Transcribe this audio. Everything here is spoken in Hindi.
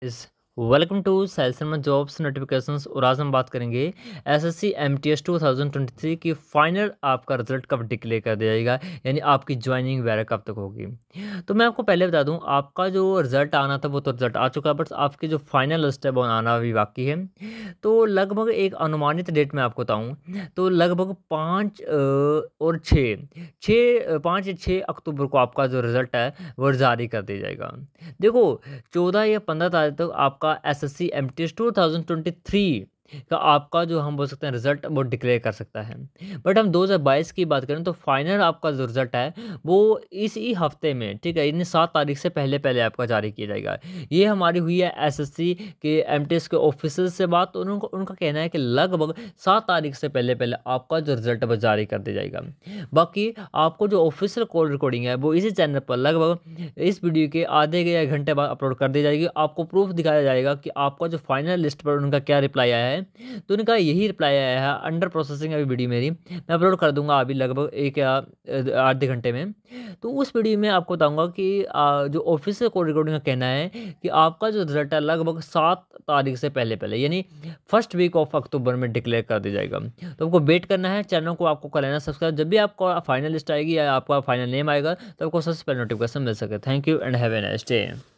is वेलकम टू सैलसनमा जॉब्स नोटिफिकेशंस और आज हम बात करेंगे एसएससी एमटीएस 2023 की फाइनल आपका रिजल्ट कब डिक्लेयर कर दिया जाएगा यानी आपकी ज्वाइनिंग वगैरह कब तक होगी तो मैं आपको पहले बता दूं आपका जो रिजल्ट आना था वो तो रिजल्ट आ चुका है बट आपके जो फाइनल लिस्ट है वो आना भी बाकी है तो लगभग एक अनुमानित डेट में आपको बताऊँ तो लगभग पाँच और छः छः पाँच या छः अक्टूबर को आपका जो रिजल्ट है वो जारी कर दिया जाएगा देखो चौदह या पंद्रह तारीख तक आपका S S C M T S two thousand twenty three का आपका जो हम बोल सकते हैं रिज़ल्ट वो डिक्लेयर कर सकता है बट हम 2022 की बात करें तो फाइनल आपका जो रिज़ल्ट है वो इसी हफ्ते में ठीक है इन सात तारीख से पहले पहले आपका जारी किया जाएगा ये हमारी हुई है एसएससी के एमटीएस के ऑफिसर से बात उनको उनका कहना है कि लगभग सात तारीख से पहले पहले आपका जो रिज़ल्ट वो जारी कर दिया जाएगा बाकी आपको जो ऑफिशियल कॉल रिकॉर्डिंग है वो इसी चैनल पर लगभग इस वीडियो के आधे या घंटे बाद अपलोड कर दी जाएगी आपको प्रूफ दिखाया जाएगा कि आपका जो फाइनल लिस्ट पर उनका क्या रिप्लाई आया है है तो उनका यही रिप्लाई आया है अंडर प्रोसेसिंग अभी वीडियो मेरी मैं अपलोड कर दूंगा अभी लगभग एक या आधे घंटे में तो उस वीडियो में आपको बताऊंगा कि आ, जो ऑफिस को रिकॉर्डिंग का कहना है कि आपका जो रिजल्ट है लगभग सात तारीख से पहले पहले यानी फर्स्ट वीक ऑफ अक्टूबर में डिक्लेयर कर दिया जाएगा तो आपको वेट करना है चैनल को आपको कर लेना सब्सक्राइब जब भी आपका फाइनल लिस्ट आएगी या आपका फाइनल नेम आएगा तो आपको सबसे पहले नोटिफिकेशन मिल सके thank you and have a nice day